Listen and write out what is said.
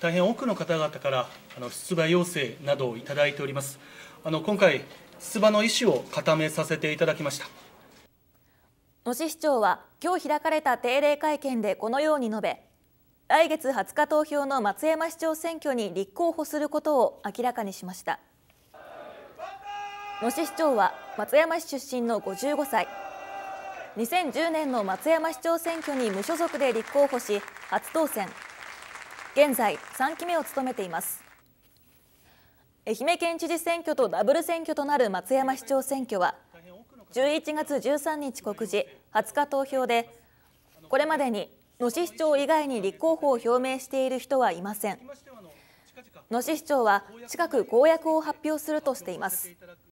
大変多くの方々からあの出馬要請などをいただいております。あの今回出馬の意思を固めさせていただきました。野市市長は今日開かれた定例会見でこのように述べ、来月20日投票の松山市長選挙に立候補することを明らかにしました。野市市長は松山市出身の55歳。2010年の松山市長選挙に無所属で立候補し初当選。現在3期目を務めています愛媛県知事選挙とダブル選挙となる松山市長選挙は11月13日告示20日投票でこれまでに野市市長以外に立候補を表明している人はいません野市市長は近く公約を発表するとしています